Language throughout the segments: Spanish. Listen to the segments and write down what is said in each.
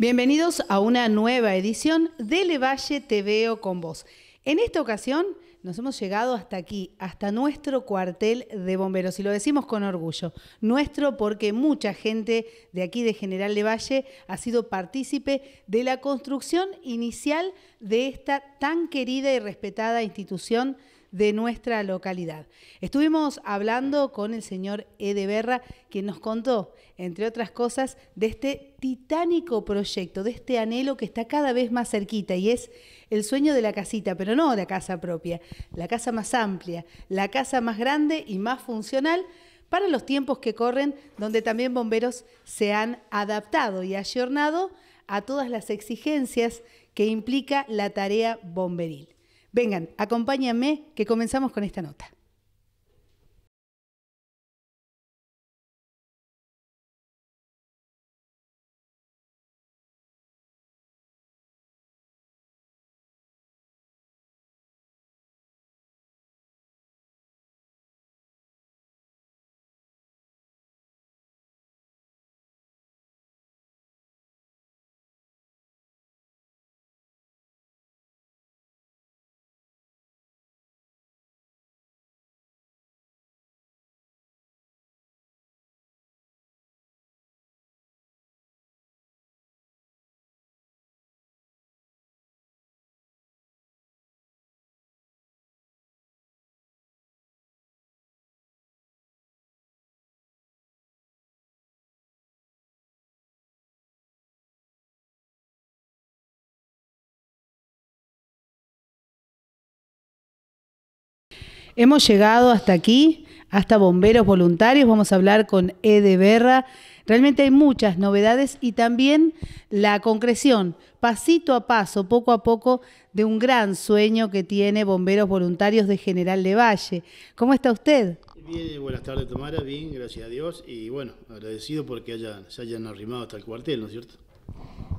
Bienvenidos a una nueva edición de Le Valle Te Veo con Vos. En esta ocasión nos hemos llegado hasta aquí, hasta nuestro cuartel de bomberos, y lo decimos con orgullo. Nuestro porque mucha gente de aquí de General Levalle ha sido partícipe de la construcción inicial de esta tan querida y respetada institución de nuestra localidad. Estuvimos hablando con el señor de Berra, quien nos contó, entre otras cosas, de este titánico proyecto, de este anhelo que está cada vez más cerquita y es el sueño de la casita, pero no la casa propia, la casa más amplia, la casa más grande y más funcional para los tiempos que corren, donde también bomberos se han adaptado y ayornado a todas las exigencias que implica la tarea bomberil. Vengan, acompáñenme que comenzamos con esta nota. Hemos llegado hasta aquí, hasta Bomberos Voluntarios. Vamos a hablar con Ede Berra. Realmente hay muchas novedades y también la concreción, pasito a paso, poco a poco, de un gran sueño que tiene Bomberos Voluntarios de General de Valle. ¿Cómo está usted? Bien, buenas tardes Tomara. bien, gracias a Dios y bueno, agradecido porque se hayan arrimado hasta el cuartel, ¿no es cierto?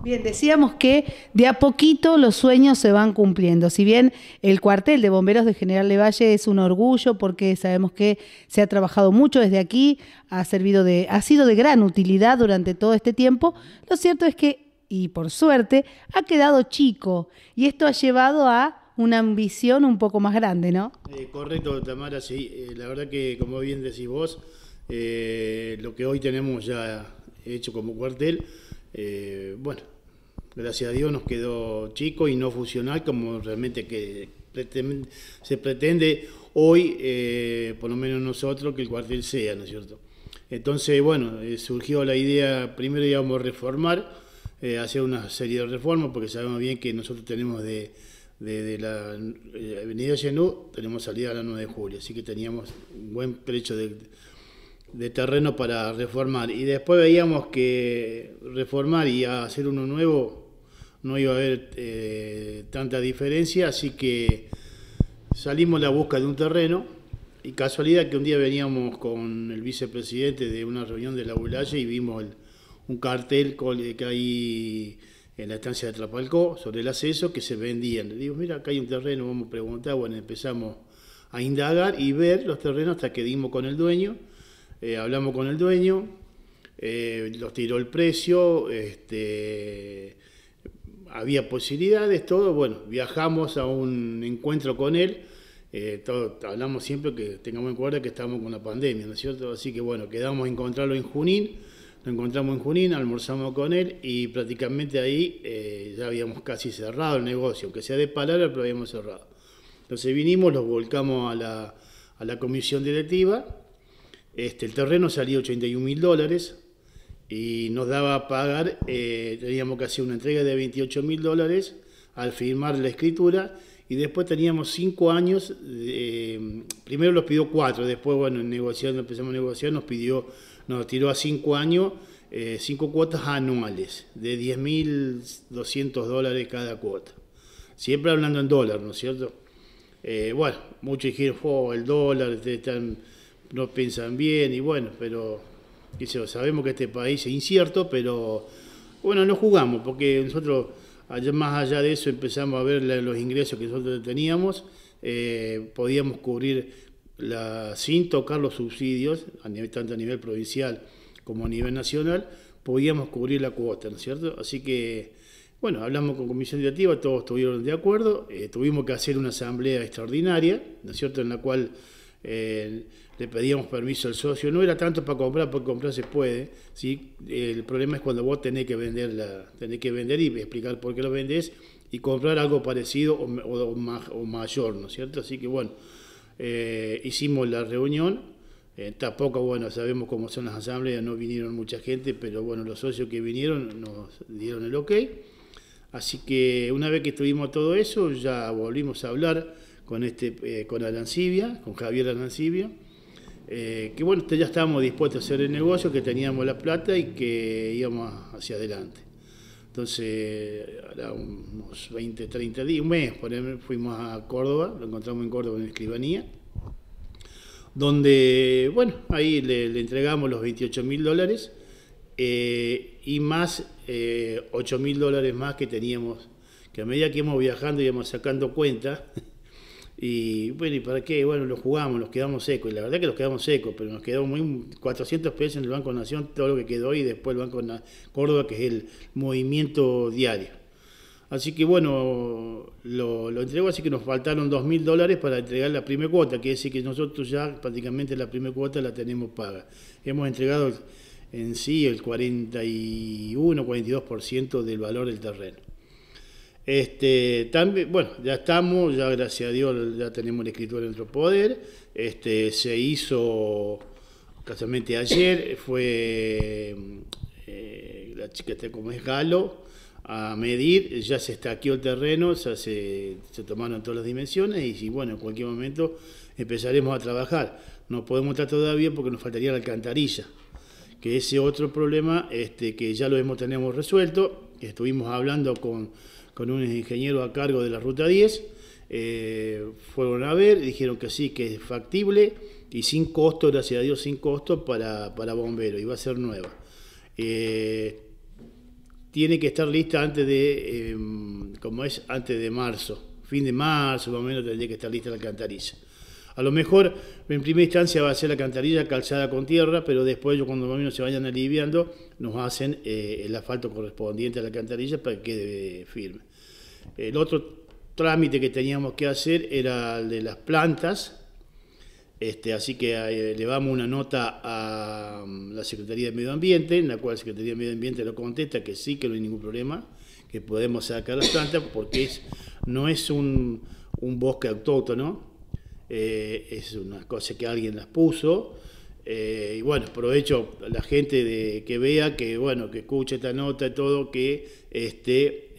Bien, decíamos que de a poquito los sueños se van cumpliendo. Si bien el cuartel de bomberos de General Levalle es un orgullo porque sabemos que se ha trabajado mucho desde aquí, ha servido de ha sido de gran utilidad durante todo este tiempo, lo cierto es que y por suerte ha quedado chico y esto ha llevado a una ambición un poco más grande, ¿no? Eh, correcto, Tamara, sí. Eh, la verdad que, como bien decís vos, eh, lo que hoy tenemos ya hecho como cuartel, eh, bueno, gracias a Dios nos quedó chico y no funcional como realmente que se pretende hoy, eh, por lo menos nosotros, que el cuartel sea, ¿no es cierto? Entonces, bueno, eh, surgió la idea, primero íbamos a reformar, hacer una serie de reformas, porque sabemos bien que nosotros tenemos de, de, la avenida Llenú, tenemos salida a la 9 de julio, así que teníamos un buen precio de de terreno para reformar. Y después veíamos que reformar y hacer uno nuevo no iba a haber eh, tanta diferencia, así que salimos a la busca de un terreno y casualidad que un día veníamos con el vicepresidente de una reunión de la Bulaya y vimos un cartel eh, que hay en la estancia de Trapalcó sobre el acceso que se vendían. Le digo, mira, acá hay un terreno, vamos a preguntar. Bueno, empezamos a indagar y ver los terrenos hasta que dimos con el dueño eh, hablamos con el dueño, eh, nos los tiró el precio, este, había posibilidades, todo. Bueno, viajamos a un encuentro con él. Eh, hablamos siempre que tengamos en cuenta que estábamos con la pandemia, ¿no es cierto? Así que bueno, quedamos a encontrarlo en Junín, lo encontramos en Junín, almorzamos con él y prácticamente ahí ya habíamos casi cerrado el negocio, aunque sea de palabra, pero habíamos cerrado. Entonces vinimos, los volcamos a la, a la comisión directiva este, el terreno salía 81 mil dólares y nos daba a pagar, eh, teníamos que hacer una entrega de 28 mil dólares al firmar la escritura y después teníamos cinco años, eh, primero los pidió cuatro, después bueno, negociando, empezamos a negociar, nos pidió, nos tiró a cinco años, eh, cinco cuotas anuales, de 10.200 dólares cada cuota. Siempre hablando en dólar, ¿no es cierto? bueno, muchos dijeron, oh, el dólar, este, no piensan bien y bueno, pero sabemos que este país es incierto, pero bueno, no jugamos, porque nosotros más allá de eso empezamos a ver los ingresos que nosotros teníamos, eh, podíamos cubrir la, sin tocar los subsidios, a nivel, tanto a nivel provincial como a nivel nacional, podíamos cubrir la cuota, ¿no es cierto? Así que, bueno, hablamos con comisión directiva, todos estuvieron de acuerdo, eh, tuvimos que hacer una asamblea extraordinaria, ¿no es cierto?, en la cual eh, le pedíamos permiso al socio, no era tanto para comprar, porque comprar se puede, ¿sí? el problema es cuando vos tenés que vender, que vender y explicar por qué lo vendés y comprar algo parecido o, o, mayor, ¿no es cierto? Así que bueno, eh, hicimos la reunión, eh, tampoco, bueno, sabemos cómo son las asambleas, no vinieron mucha gente, pero bueno, los socios que vinieron nos dieron el ok. Así que una vez que estuvimos todo eso, ya volvimos a hablar con, este, eh, con Alancibia, con Javier Arancibia, eh, que bueno, ya estábamos dispuestos a hacer el negocio, que teníamos la plata y que íbamos hacia adelante. Entonces, ahora unos 20, 30 días, un mes, por fuimos a Córdoba, lo encontramos en Córdoba en Escribanía, donde, bueno, ahí le, entregamos los 28 mil dólares eh, y más 8 mil dólares más que teníamos, que a medida que íbamos viajando íbamos sacando cuenta, Y bueno, ¿y para qué? Bueno, lo jugamos, los quedamos secos. Y la verdad que nos quedamos secos, pero nos quedó muy 400 pesos en el Banco Nación, todo lo que quedó y después el Banco Córdoba, que es el movimiento diario. Así que bueno, lo, lo entregó, así que nos faltaron 2.000 dólares para entregar la primera cuota, que decir que nosotros ya prácticamente la primera cuota la tenemos paga. Hemos entregado en sí el 41, 42% del valor del terreno. Este, también, bueno, ya estamos, ya gracias a Dios ya tenemos la escritura en nuestro poder. Este, se hizo casualmente ayer, fue eh, la chica como es Galo a medir, ya se estaqueó el terreno, ya se, se tomaron todas las dimensiones y, bueno, en cualquier momento empezaremos a trabajar. No podemos estar todavía porque nos faltaría la alcantarilla, que ese otro problema este, que ya lo hemos tenemos resuelto, estuvimos hablando con con un ingeniero a cargo de la Ruta 10. Eh, fueron a ver, dijeron que sí, que es factible y sin costo, gracias a Dios, sin costo para, para bomberos y va a ser nueva. Eh, tiene que estar lista antes de, em, como es, antes de marzo, fin de marzo más o menos tendría que estar lista la alcantarilla. A lo mejor en primera instancia va a ser la alcantarilla calzada con tierra, pero después ellos cuando los menos se vayan aliviando nos hacen eh, el asfalto correspondiente a la alcantarilla para que quede firme. El otro trámite que teníamos que hacer era el de las plantas, este, así que eh, le vamos una nota a mm, la Secretaría de Medio Ambiente, en la cual la Secretaría de Medio Ambiente lo contesta que sí, que no hay ningún problema, que podemos sacar las plantas porque es, no es un, bosque autóctono, eh, es una cosa que alguien las puso. Eh, y bueno, aprovecho la gente que vea, que bueno, que escuche esta nota y todo, que este,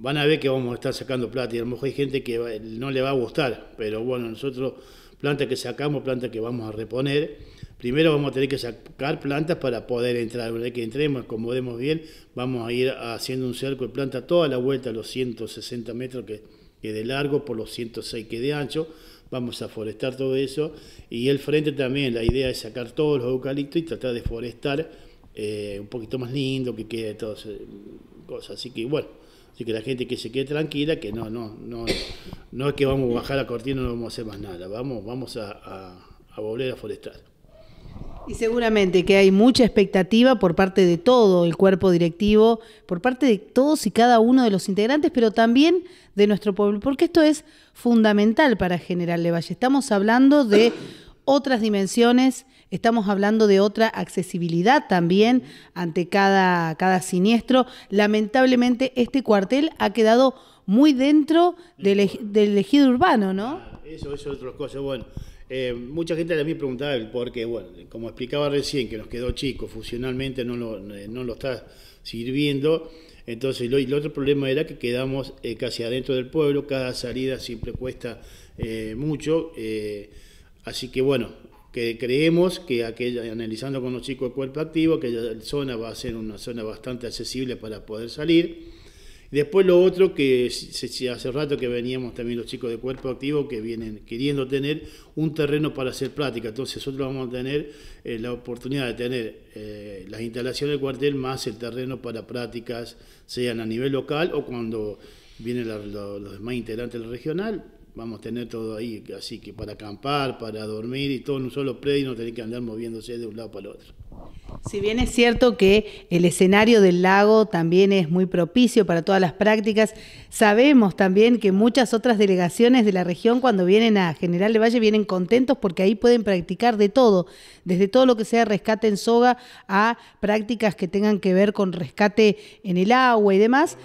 van a ver que vamos a estar sacando plata y a lo mejor hay gente que no le va a gustar, pero bueno, nosotros plantas que sacamos, plantas que vamos a reponer, primero vamos a tener que sacar plantas para poder entrar, una vez que entremos, acomodemos bien, vamos a ir haciendo un cerco de planta toda la vuelta, los 160 metros que, que de largo por los 106 que de ancho, vamos a forestar todo eso y el frente también, la idea es sacar todos los eucaliptos y tratar de forestar eh, un poquito más lindo, que quede todas cosas, así que bueno Así que la gente que se quede tranquila, que no, no, no, no es que vamos a bajar la cortina, no vamos a hacer más nada, vamos, vamos a, a volver a forestar. Y seguramente que hay mucha expectativa por parte de todo el cuerpo directivo, por parte de todos y cada uno de los integrantes, pero también de nuestro pueblo, porque esto es fundamental para General Levalle. Estamos hablando de otras dimensiones Estamos hablando de otra accesibilidad también ante cada, cada siniestro. Lamentablemente este cuartel ha quedado muy dentro del, del ejido urbano, ¿no? Eso, ah, eso es otra cosa. Bueno, eh, mucha gente también preguntaba el por qué. Bueno, como explicaba recién, que nos quedó chico, funcionalmente no lo, eh, no lo está sirviendo. Entonces, el otro problema era que quedamos eh, casi adentro del pueblo, cada salida siempre cuesta mucho. así que bueno, que creemos que aquella, analizando con los chicos de cuerpo activo, aquella zona va a ser una zona bastante accesible para poder salir. Después lo otro que hace rato que veníamos también los chicos de cuerpo activo que vienen queriendo tener un terreno para hacer prácticas. Entonces nosotros vamos a tener eh, la oportunidad de tener eh, las instalaciones del cuartel más el terreno para prácticas, sean a nivel local o cuando vienen los demás integrantes del regional, vamos a tener todo ahí, así que para acampar, para dormir y todo en un solo predio no tener que andar moviéndose de un lado para el otro. Si bien es cierto que el escenario del lago también es muy propicio para todas las prácticas, sabemos también que muchas otras delegaciones de la región cuando vienen a General de Valle vienen contentos porque ahí pueden practicar de todo, desde todo lo que sea rescate en soga a prácticas que tengan que ver con rescate en el agua y demás.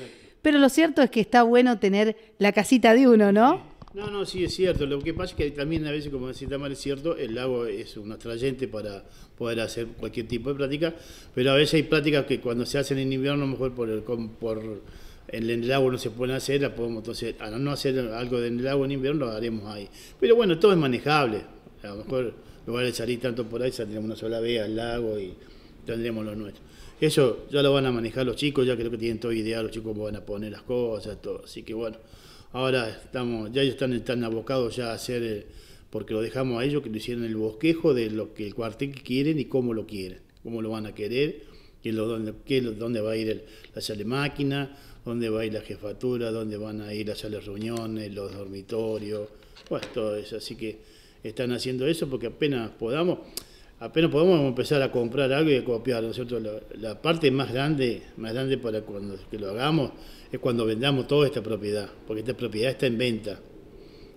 Pero lo cierto es que está bueno tener la casita de uno, ¿no? No, no, sí es cierto. Lo que pasa es que también a veces, como decía Tamar, es cierto, el lago es un atrayente para poder hacer cualquier tipo de práctica, pero a veces hay prácticas que cuando se hacen en invierno, mejor por el, por en el lago no se pueden hacer, la podemos entonces, a no hacer algo en el lago en invierno, lo haremos ahí. Pero bueno, todo es manejable. A lo mejor no vale salir tanto por ahí, saldremos una sola vez al lago y tendremos lo nuestro. Eso ya lo van a manejar los chicos, ya creo que tienen todo idea, los chicos van a poner las cosas, todo. Así que bueno. Ahora estamos, ya ellos están, abocados ya a hacer, eh, porque lo dejamos a ellos que lo hicieran el bosquejo de lo que el cuartel quieren y cómo lo quieren, cómo lo van a querer, y lo, dónde, qué, va a ir la sala de máquina, dónde va a ir la jefatura, dónde van a ir las salas de reuniones, los dormitorios, pues todo eso. Así que están haciendo eso porque apenas podamos apenas podemos empezar a comprar algo y a copiar, ¿no cierto? La, parte más grande, más grande para cuando que lo hagamos es cuando vendamos toda esta propiedad, porque esta propiedad está en venta,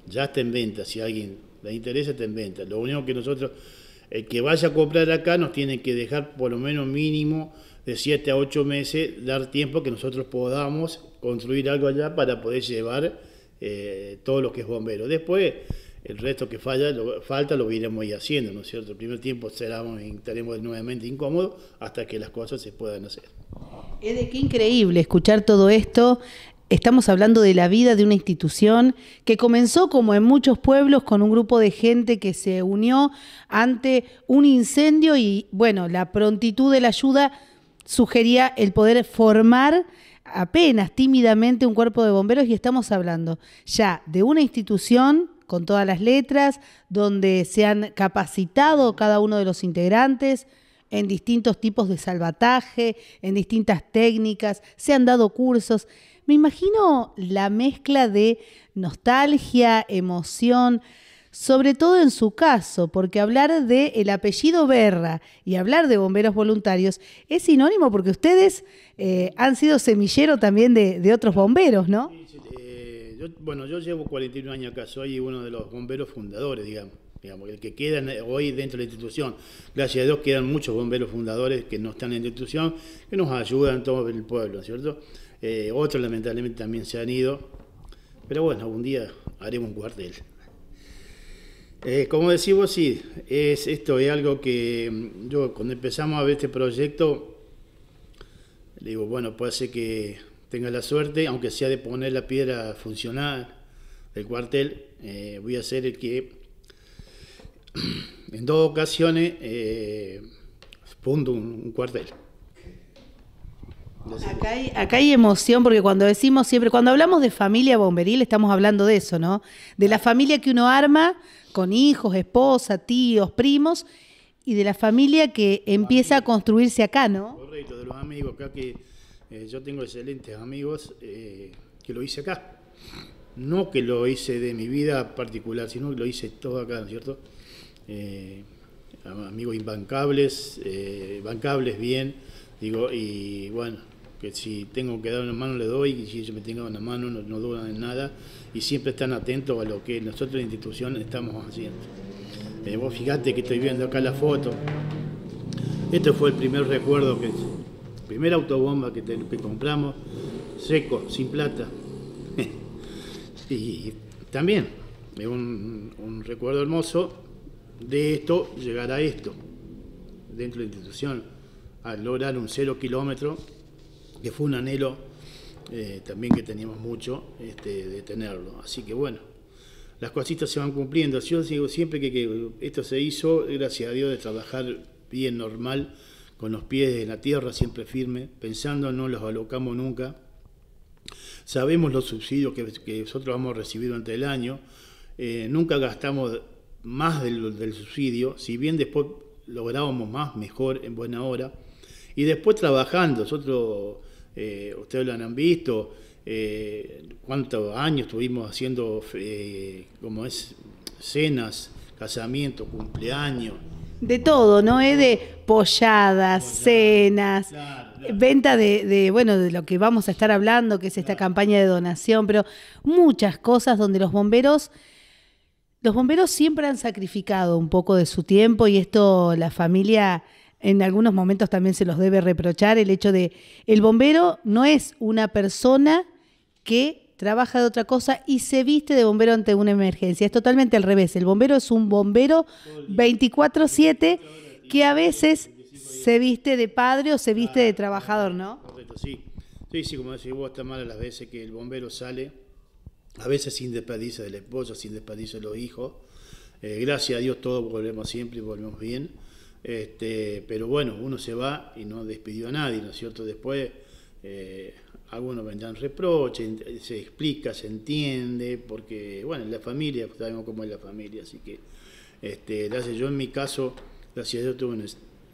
ya está en venta, si a alguien le interesa está en venta. Lo único que nosotros, el que vaya a comprar acá nos tiene que dejar por lo menos mínimo de 7 a 8 meses, dar tiempo que nosotros podamos construir algo allá para poder llevar eh, todo lo que es bombero. Después el resto que falla, falta lo iremos ir haciendo, ¿no es cierto? El primer tiempo estaremos nuevamente incómodos hasta que las cosas se puedan hacer. de qué increíble escuchar todo esto. Estamos hablando de la vida de una institución que comenzó como en muchos pueblos con un grupo de gente que se unió ante un incendio y bueno, la prontitud de la ayuda sugería el poder formar apenas tímidamente un cuerpo de bomberos y estamos hablando ya de una institución con todas las letras, donde se han capacitado cada uno de los integrantes en distintos tipos de salvataje, en distintas técnicas, se han dado cursos. Me imagino la mezcla de nostalgia, emoción, sobre todo en su caso, porque hablar de el apellido Berra y hablar de bomberos voluntarios es sinónimo porque ustedes eh, han sido semillero también de, de otros bomberos, ¿no? bueno, yo llevo 41 años acá, soy uno de los bomberos fundadores, digamos, digamos, el que queda hoy dentro de la institución. Gracias a Dios quedan muchos bomberos fundadores que no están en la institución, que nos ayudan todo el pueblo, ¿cierto? Eh, otros lamentablemente también se han ido, pero bueno, algún día haremos un cuartel. Eh, como decimos, sí, es, esto es algo que mm, yo cuando empezamos a ver este proyecto, le digo, bueno, puede ser que tenga la suerte, aunque sea de poner la piedra funcional del cuartel, eh, voy a ser el que en dos ocasiones eh, un, cuartel. Acá hay, emoción porque cuando decimos siempre, cuando hablamos de familia bomberil, estamos hablando de eso, ¿no? De la familia que uno arma con hijos, esposa, tíos, primos, y de la familia que empieza a construirse acá, ¿no? Correcto, de los amigos acá que eh, yo tengo excelentes amigos eh, que lo hice acá. No que lo hice de mi vida particular, sino que lo hice todo acá, ¿no es cierto? Eh, amigos imbancables, bancables bien, digo, y bueno, que si tengo que dar una mano le doy, y si ellos me tengan una mano no, no dudan en nada, y siempre están atentos a lo que nosotros la institución estamos haciendo. vos fíjate que estoy viendo acá la foto. Este fue el primer recuerdo que primera autobomba que, que compramos, seco, sin plata. y también es un, recuerdo hermoso de esto llegar a esto, dentro de la institución, al lograr un cero kilómetro, que fue un anhelo eh, también que teníamos mucho este, de tenerlo. Así que bueno, las cositas se van cumpliendo. Yo digo siempre que, que esto se hizo, gracias a Dios, de trabajar bien normal con los pies en la tierra siempre firme, pensando no los alocamos nunca. Sabemos los subsidios que, nosotros hemos recibido durante el año, eh, nunca gastamos más del, subsidio, si bien después lográbamos más, mejor, en buena hora. Y después trabajando, nosotros, eh, ustedes lo han visto, eh, cuántos años estuvimos haciendo, como es, cenas, casamientos, cumpleaños, de todo, ¿no? Es de polladas, cenas, venta de, bueno, de lo que vamos a estar hablando, que es esta campaña de donación, pero muchas cosas donde los bomberos, los bomberos siempre han sacrificado un poco de su tiempo y esto la familia en algunos momentos también se los debe reprochar, el hecho de, el bombero no es una persona que trabaja de otra cosa y se viste de bombero ante una emergencia. Es totalmente al revés. El bombero es un bombero 24/7 que a veces se viste de padre o se viste de trabajador, ¿no? Correcto, sí. Sí, sí, como decís vos, está mal a las veces que el bombero sale, a veces sin despedirse de la esposa, sin despedirse de los hijos. Eh, gracias a Dios todos volvemos siempre y volvemos bien. Este, pero bueno, uno se va y no despidió a nadie, ¿no es cierto? Después eh, algunos vendrán reproche, se explica, se entiende, porque, bueno, la familia, sabemos cómo es la familia, así que, este, gracias, yo en mi caso, gracias a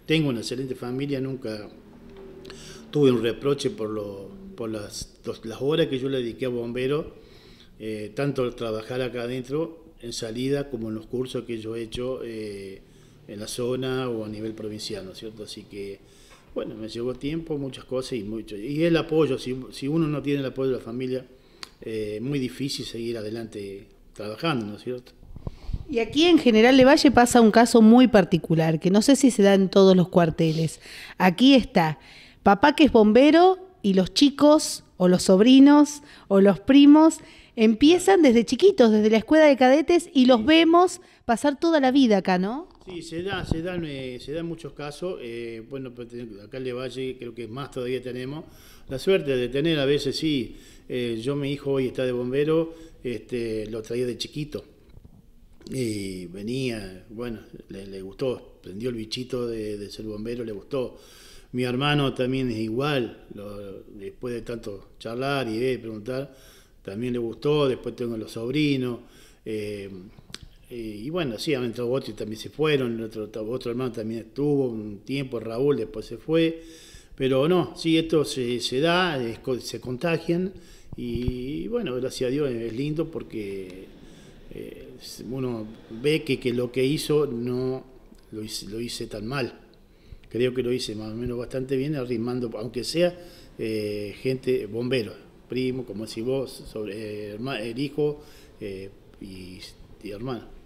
tengo una excelente familia, nunca tuve un reproche por, lo, por las, las horas que yo le dediqué a Bombero, eh, tanto al trabajar acá adentro, en salida, como en los cursos que yo he hecho eh, en la zona o a nivel provincial, ¿no es cierto? Así que bueno, me llevó tiempo, muchas cosas y mucho. Y el apoyo, si, uno no tiene el apoyo de la familia, es eh, muy difícil seguir adelante trabajando, ¿no es cierto? Y aquí en General de Valle pasa un caso muy particular, que no sé si se da en todos los cuarteles. Aquí está, papá que es bombero y los chicos o los sobrinos o los primos empiezan desde chiquitos, desde la escuela de cadetes y los vemos pasar toda la vida acá, ¿no? Sí, se da, se da, eh, se da en muchos casos. Eh, bueno, pues, acá en Valle creo que más todavía tenemos la suerte de tener a veces, sí. Eh, yo, mi hijo hoy está de bombero, este, lo traía de chiquito. Y venía, bueno, le, gustó, prendió el bichito de, ser bombero, le gustó. Mi hermano también es igual, después de tanto charlar y preguntar, también le gustó. Después tengo los sobrinos. Eh, y bueno, sí, otros otros también se fueron, otro, otro hermano también estuvo un tiempo, Raúl después se fue, pero no, sí, esto se, da, se contagian y bueno, gracias a Dios es lindo porque eh, uno ve que, lo que hizo no lo hice, tan mal, creo que lo hice más o menos bastante bien arrimando, aunque sea eh, gente, bomberos, primo, como si vos, sobre, el hijo y hermano.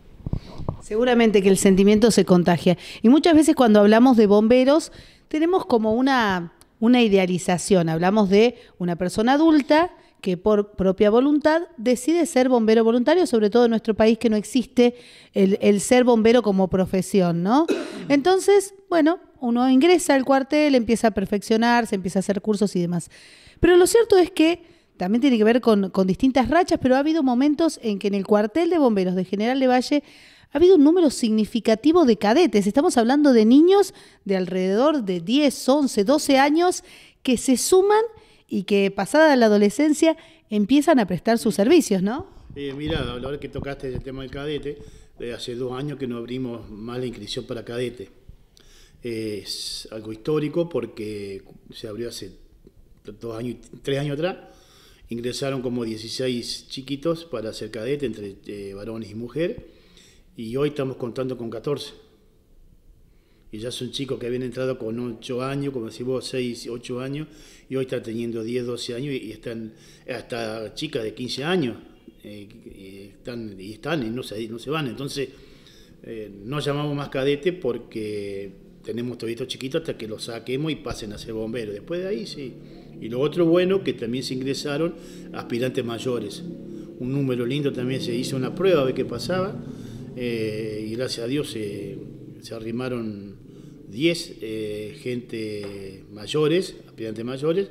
Seguramente que el sentimiento se contagia. Y muchas veces cuando hablamos de bomberos, tenemos como una, una idealización. Hablamos de una persona adulta que por propia voluntad decide ser bombero voluntario, sobre todo en nuestro país que no existe el, ser bombero como profesión, ¿no? Entonces, bueno, uno ingresa al cuartel, empieza a perfeccionarse, empieza a hacer cursos y demás. Pero lo cierto es que también tiene que ver con, distintas rachas, pero ha habido momentos en que en el cuartel de bomberos de General de Levalle ha habido un número significativo de cadetes. Estamos hablando de niños de alrededor de 10, 11, 12 años que se suman y que pasada la adolescencia empiezan a prestar sus servicios, ¿no? Eh, mira, hora que tocaste el tema del cadete, eh, hace dos años que no abrimos más la inscripción para cadete. es algo histórico porque se abrió hace dos años, tres años atrás Ingresaron como 16 chiquitos para ser cadete entre eh, varones y mujeres y hoy estamos contando con 14. Y ya son chicos que habían entrado con 8 años, como decís vos, 6, 8 años, y hoy están teniendo 10, 12 años y, están hasta chicas de 15 años. Eh, y están, y están y no se, van. Entonces, eh, no llamamos más cadete porque tenemos estos chiquitos hasta que los saquemos y pasen a ser bomberos. Después de ahí sí. Y lo otro bueno, que también se ingresaron aspirantes mayores. Un número lindo también se hizo una prueba a ver qué pasaba. Eh, y gracias a Dios se arrimaron 10 eh, gente mayores, aspirantes mayores,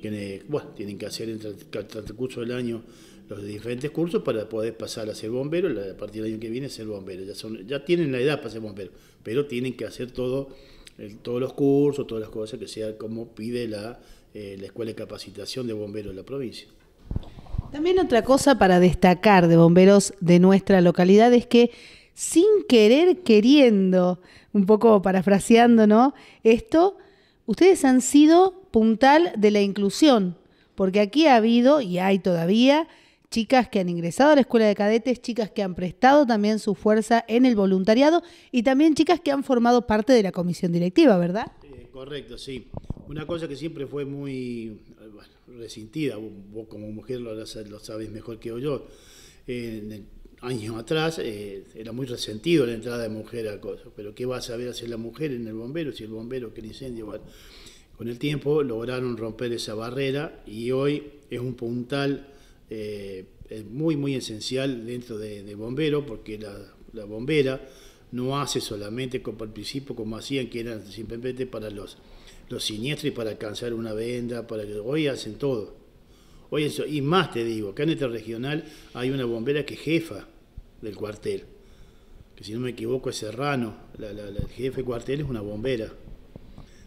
que eh, tienen que hacer en el transcurso del año los diferentes cursos para poder pasar a ser bombero, a partir del año que viene ser bombero. Ya, tienen la edad para ser bombero, pero tienen que hacer todo, todos los cursos, todas las cosas que sea como pide la eh, la Escuela de Capacitación de Bomberos de la provincia. También otra cosa para destacar de bomberos de nuestra localidad es que sin querer queriendo, un poco parafraseando, ¿no? Esto, ustedes han sido puntal de la inclusión, porque aquí ha habido y hay todavía chicas que han ingresado a la escuela de cadetes, chicas que han prestado también su fuerza en el voluntariado y también chicas que han formado parte de la comisión directiva, ¿verdad? Correcto, sí. Una cosa que siempre fue muy eh, resentida, vos como mujer lo, lo sabes mejor que yo, años atrás eh, era muy resentido la entrada de mujer a cosas, pero ¿qué va a saber hacer la mujer en el bombero si el bombero que el incendio? con el tiempo lograron romper esa barrera y hoy es un puntal eh, muy, muy esencial dentro de, bombero porque la, la bombera no hace solamente como al principio, como hacían, que eran simplemente para los, los siniestros y para alcanzar una venda, para hoy hacen todo. Hoy eso, y más te digo, acá en este regional hay una bombera que es jefa del cuartel, que si no me equivoco es Serrano, la, la, el jefe cuartel es una bombera.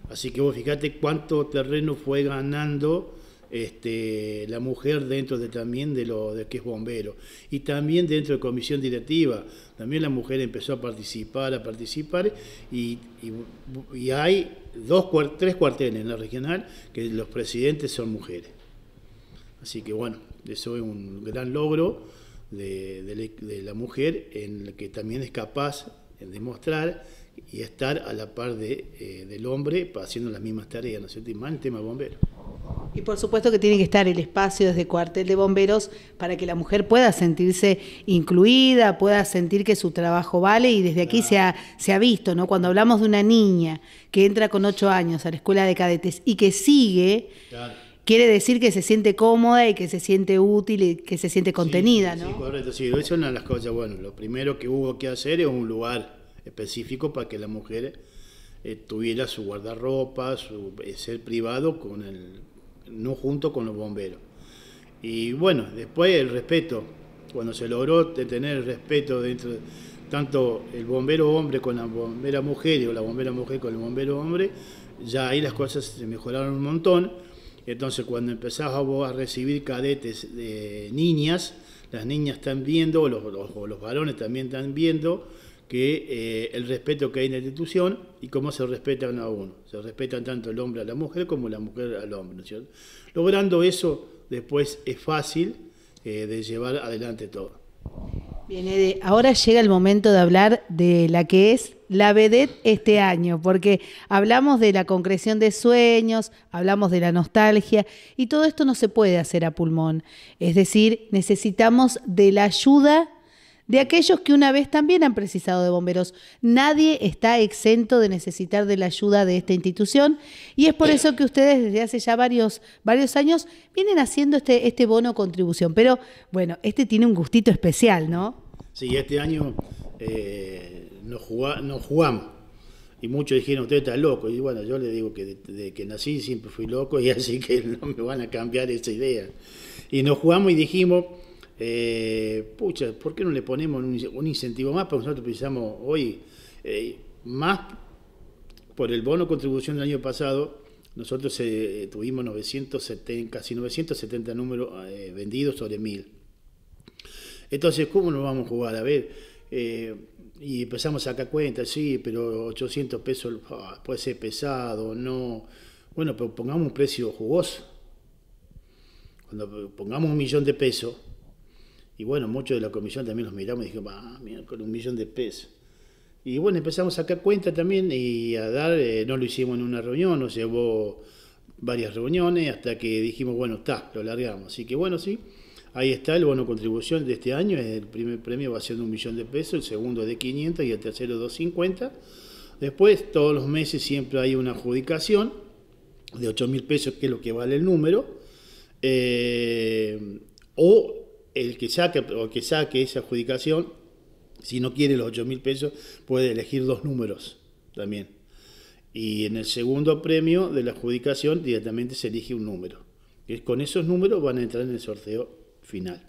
Así que vos fíjate cuánto terreno fue ganando este, la mujer dentro de, también de lo de que es bombero y también dentro de comisión directiva también la mujer empezó a participar a participar y, hay dos tres cuarteles en la regional que los presidentes son mujeres así que bueno eso es un gran logro de, la mujer en la que también es capaz de demostrar y estar a la par eh, del hombre haciendo las mismas tareas, ¿no es cierto? Y más el tema bombero. Y por supuesto que tiene que estar el espacio desde cuartel de bomberos para que la mujer pueda sentirse incluida, pueda sentir que su trabajo vale y desde aquí se, ha, visto, ¿no? Cuando hablamos de una niña que entra con ocho años a la escuela de cadetes y que sigue, quiere decir que se siente cómoda y que se siente útil y que se siente contenida, ¿no? Sí, correcto, sí, eso es una de las cosas, bueno, lo primero que hubo que hacer es un lugar específico para que la mujer eh, tuviera su guardarropa, su eh, ser privado con el, no junto con los bomberos. Y bueno, después el respeto, cuando se logró tener el respeto dentro tanto el bombero hombre con la bombera mujer o la bombera mujer con el bombero hombre, ya ahí las cosas se mejoraron un montón. Entonces cuando empezás a, recibir cadetes de niñas, las niñas están viendo, o los varones también están viendo, que eh, el respeto que hay en la institución y cómo se respetan a uno. Se respetan tanto el hombre a la mujer como la mujer al hombre. ¿no Logrando eso, después es fácil eh, de llevar adelante todo. Bien, Ede, ahora llega el momento de hablar de la que es la vedette este año, porque hablamos de la concreción de sueños, hablamos de la nostalgia, y todo esto no se puede hacer a pulmón. Es decir, necesitamos de la ayuda de aquellos que una vez también han precisado de bomberos. Nadie está exento de necesitar de la ayuda de esta institución y es por eso que ustedes desde hace ya varios, varios años vienen haciendo este, este bono contribución. Pero bueno, este tiene un gustito especial, ¿no? Sí, este año eh, nos, jugamos. Y muchos dijeron, usted está loco. Y bueno, yo le digo que desde que nací siempre fui loco y así que no me van a cambiar esa idea. Y nos jugamos y dijimos, eh, pucha, ¿por qué no le ponemos un, incentivo más? Porque nosotros pensamos hoy, eh, más por el bono contribución del año pasado, nosotros eh, tuvimos 970, casi 970 números vendidos sobre mil Entonces, ¿cómo nos vamos a jugar? A ver, y empezamos a sacar cuentas, sí, pero 800 pesos ah, puede ser pesado, no. Bueno, pero pongamos un precio jugoso. Cuando pongamos un millón de pesos, y bueno, muchos de la comisión también los miramos y dijimos, ah, mira, con un millón de pesos. Y bueno, empezamos a sacar cuenta también y a dar, eh, no lo hicimos en una reunión, nos llevó varias reuniones hasta que dijimos, bueno, está, lo largamos. Así que bueno, sí, ahí está el bono contribución de este año, el primer premio va a ser de un millón de pesos, el segundo de 500 y el tercero 250. Después, todos los meses siempre hay una adjudicación de 8 mil pesos, que es lo que vale el número. Eh, o el que saque o que saque esa adjudicación, si no quiere los 8 mil pesos, puede elegir dos números también. Y en el segundo premio de la adjudicación directamente se elige un número. con esos números van a entrar en el sorteo final.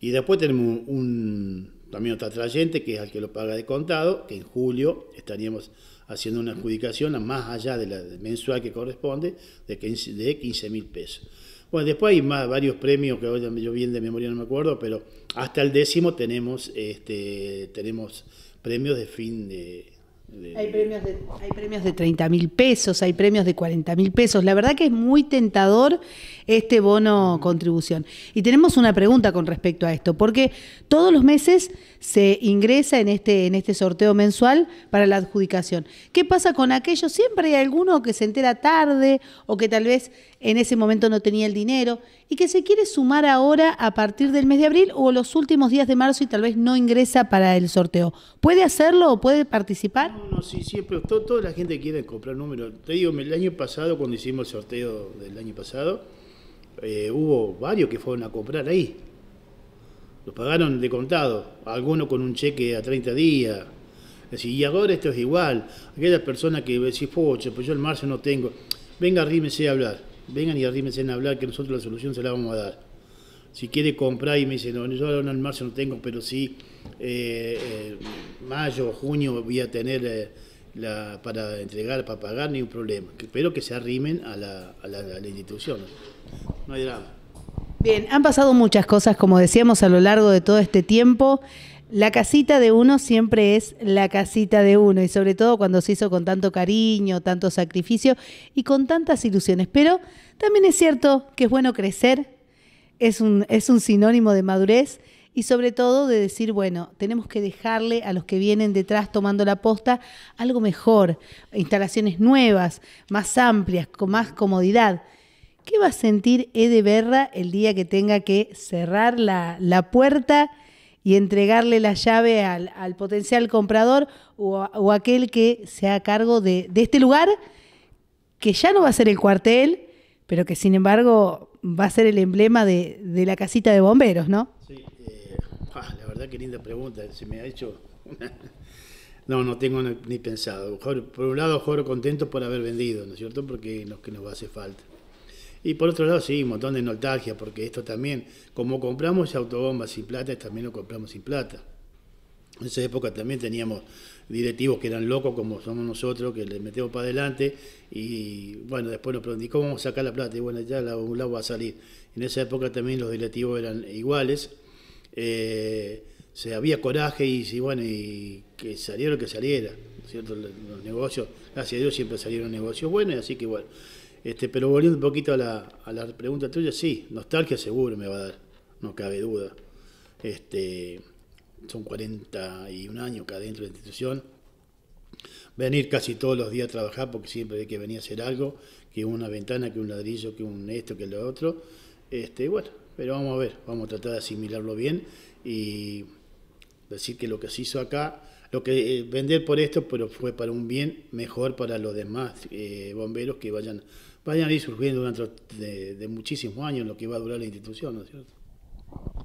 Y después tenemos un, también otro atrayente que es al que lo paga de contado, que en julio estaríamos haciendo una adjudicación más allá de la mensual que corresponde de 15 mil pesos. Bueno, después hay más, varios premios que hoy yo bien de memoria no me acuerdo, pero hasta el décimo tenemos, este, tenemos premios de fin de, hay premios de, hay 30 mil pesos, hay premios de 40 mil pesos. La verdad que es muy tentador este bono contribución. Y tenemos una pregunta con respecto a esto, porque todos los meses se ingresa en este, en este sorteo mensual para la adjudicación. ¿Qué pasa con aquellos? Siempre hay alguno que se entera tarde o que tal vez en ese momento no tenía el dinero y que se quiere sumar ahora a partir del mes de abril o los últimos días de marzo y tal vez no ingresa para el sorteo. ¿Puede hacerlo o puede participar? No, no sí, sí, toda la gente quiere comprar números. Te digo, el año pasado, cuando hicimos el sorteo del año pasado, eh, hubo varios que fueron a comprar ahí. Los pagaron de contado, algunos con un cheque a 30 días. Decir, y ahora esto es igual. Aquella persona que decía, pues yo el marzo no tengo. Venga, rímese a hablar vengan y arrímense en hablar que nosotros la solución se la vamos a dar. Si quiere comprar y me dice, no, yo ahora en marzo no tengo, pero sí eh, eh mayo, junio voy a tener eh, la, para entregar, para pagar, ni un problema. Espero que se arrimen la, a la, a la institución. No hay drama. Bien, han pasado muchas cosas, como decíamos, a lo largo de todo este tiempo. La casita de uno siempre es la casita de uno y sobre todo cuando se hizo con tanto cariño, tanto sacrificio y con tantas ilusiones. Pero también es cierto que es bueno crecer, es un, sinónimo de madurez y sobre todo de decir, bueno, tenemos que dejarle a los que vienen detrás tomando la posta algo mejor, instalaciones nuevas, más amplias, con más comodidad. ¿Qué va a sentir Ede Berra el día que tenga que cerrar la, la puerta? y entregarle la llave al, potencial comprador o, aquel que sea a cargo de, este lugar, que ya no va a ser el cuartel, pero que sin embargo va a ser el emblema de, la casita de bomberos, ¿no? Sí, eh, ah, la verdad que linda pregunta, se me ha hecho No, no tengo ni pensado. Por un lado, joro contento por haber vendido, ¿no es cierto? Porque es lo que nos hace falta. Y por otro lado, sí, un montón de nostalgia, porque esto también, como compramos autobombas sin plata, también lo compramos sin plata. En esa época también teníamos directivos que eran locos como somos nosotros, que les metemos para adelante y bueno, después nos preguntamos, cómo vamos a sacar la plata? Y bueno, ya la, un lado va a salir. En esa época también los directivos eran iguales. Eh, se había coraje y, bueno, y que saliera lo que saliera, ¿cierto? Los negocios, gracias a Dios siempre salieron negocios buenos, así que bueno. Este, pero volviendo un poquito a la, pregunta tuya, sí, nostalgia seguro me va a dar, no cabe duda. Este, son 41 años acá dentro de la institución. Venir casi todos los días a trabajar porque siempre hay que venir a hacer algo, que una ventana, que un ladrillo, que un esto, que lo otro. Este, bueno, pero vamos a ver, vamos a tratar de asimilarlo bien y decir que lo que se hizo acá, lo que eh, vender por esto, pero fue para un bien mejor para los demás eh, bomberos que vayan vayan a ir surgiendo durante de, muchísimos años lo que va a durar la institución, ¿no es cierto?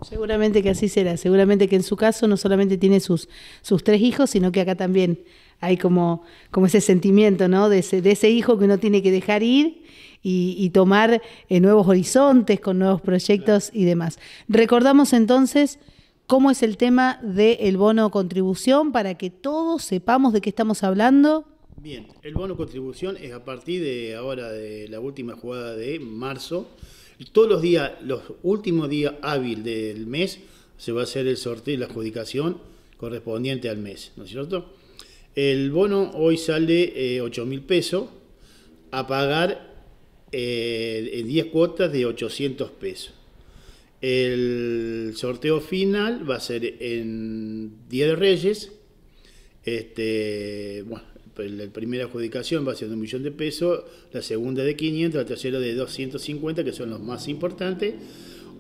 Seguramente que así será, seguramente que en su caso no solamente tiene sus, sus tres hijos, sino que acá también hay como, como ese sentimiento, ¿no? De ese, hijo que uno tiene que dejar ir y, tomar eh, nuevos horizontes con nuevos proyectos y demás. Recordamos entonces cómo es el tema del bono contribución para que todos sepamos de qué estamos hablando Bien, el bono contribución es a partir de ahora de la última jugada de marzo. Todos los días, los últimos días hábil del mes, se va a hacer el sorteo y la adjudicación correspondiente al mes, ¿no es cierto? El bono hoy sale eh, 8 mil pesos a pagar eh, en 10 cuotas de 800 pesos. El sorteo final va a ser en 10 de Reyes. Este, bueno, la primera adjudicación va a ser de un millón de pesos, la segunda de 500, la tercera de 250, que son los más importantes,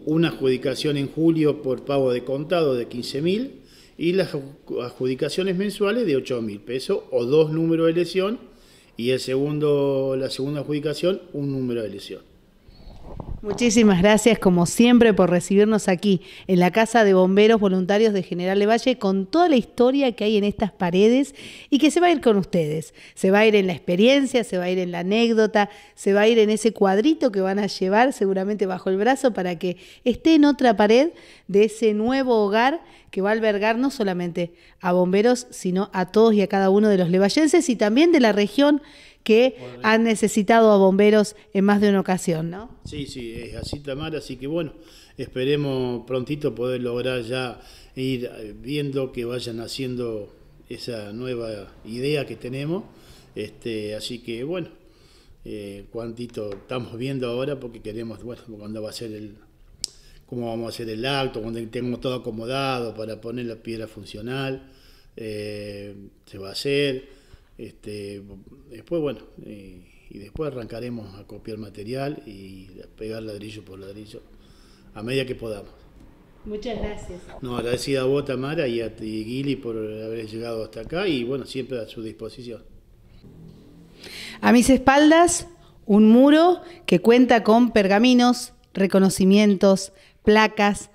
una adjudicación en julio por pago de contado de 15.000 y las adjudicaciones mensuales de 8 mil pesos o dos números de lesión y el segundo, la segunda adjudicación un número de lesión. Muchísimas gracias, como siempre, por recibirnos aquí en la Casa de Bomberos Voluntarios de General Levalle con toda la historia que hay en estas paredes y que se va a ir con ustedes. Se va a ir en la experiencia, se va a ir en la anécdota, se va a ir en ese cuadrito que van a llevar seguramente bajo el brazo para que esté en otra pared de ese nuevo hogar que va a albergar no solamente a bomberos, sino a todos y a cada uno de los levallenses y también de la región que han necesitado a bomberos en más de una ocasión, ¿no? Sí, sí, es así, Tamara, así que bueno, esperemos prontito poder lograr ya ir eh, viendo que vayan haciendo esa nueva idea que tenemos, este, así que bueno, eh, cuantito estamos viendo ahora porque queremos, bueno, cuando va a ser el cómo vamos a hacer el acto, cuando tengamos todo acomodado para poner la piedra funcional, eh, se va a hacer. Este, después, bueno, eh, y después arrancaremos a copiar material y a pegar ladrillo por ladrillo a medida que podamos. Muchas gracias. No, agradecida a vos, Tamara, y a ti, Gili, por haber llegado hasta acá y bueno, siempre a su disposición. A mis espaldas, un muro que cuenta con pergaminos, reconocimientos, placas,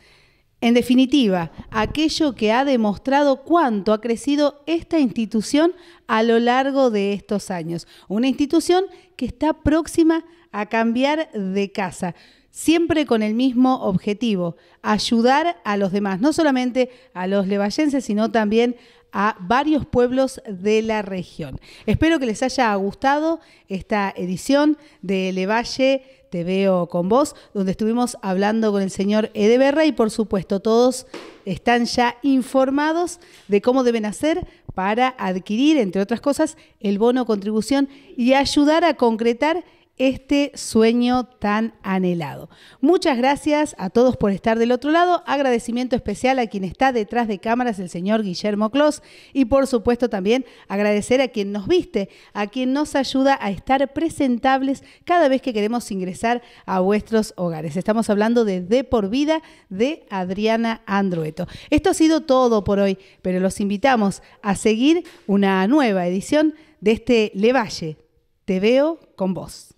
en definitiva, aquello que ha demostrado cuánto ha crecido esta institución a lo largo de estos años. Una institución que está próxima a cambiar de casa siempre con el mismo objetivo, ayudar a los demás, no solamente a los levallenses, sino también a varios pueblos de la región. Espero que les haya gustado esta edición de Levalle te veo con vos, donde estuvimos hablando con el señor Edeberra y por supuesto todos están ya informados de cómo deben hacer para adquirir, entre otras cosas, el bono contribución y ayudar a concretar este sueño tan anhelado. Muchas gracias a todos por estar del otro lado. Agradecimiento especial a quien está detrás de cámaras, el señor Guillermo Clos. Y por supuesto también agradecer a quien nos viste, a quien nos ayuda a estar presentables cada vez que queremos ingresar a vuestros hogares. Estamos hablando de De por Vida de Adriana Andrueto. Esto ha sido todo por hoy, pero los invitamos a seguir una nueva edición de este Le Valle. Te veo con vos.